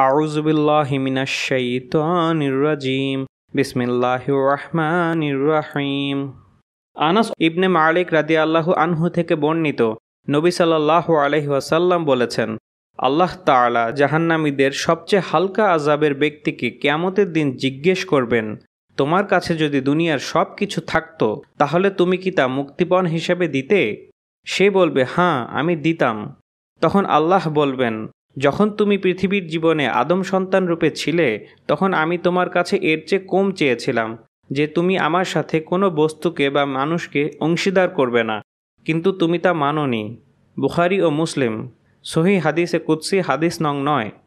আউজবিল্লাহিমিনাশাইতানিরাজিম বিসমিল্লাহ রহমান রাহিম আনাস ইবনে মালিক রাদি আল্লাহ আনহু থেকে বর্ণিত নবী সাল্লাল্লাহু সাল্লাহ ওয়াসাল্লাম বলেছেন আল্লাহ তাআলা জাহান্নামীদের সবচেয়ে হালকা আজাবের ব্যক্তিকে কেয়ামতের দিন জিজ্ঞেস করবেন তোমার কাছে যদি দুনিয়ার সব কিছু থাকতো তাহলে তুমি কি তা মুক্তিপণ হিসেবে দিতে সে বলবে হ্যাঁ আমি দিতাম তখন আল্লাহ বলবেন যখন তুমি পৃথিবীর জীবনে আদম সন্তান রূপে ছিলে তখন আমি তোমার কাছে এর চেয়ে কম চেয়েছিলাম যে তুমি আমার সাথে কোনো বস্তুকে বা মানুষকে অংশীদার করবে না কিন্তু তুমি তা মাননি বুখারি ও মুসলিম সহি হাদিসে কুৎসি হাদিস নং নয়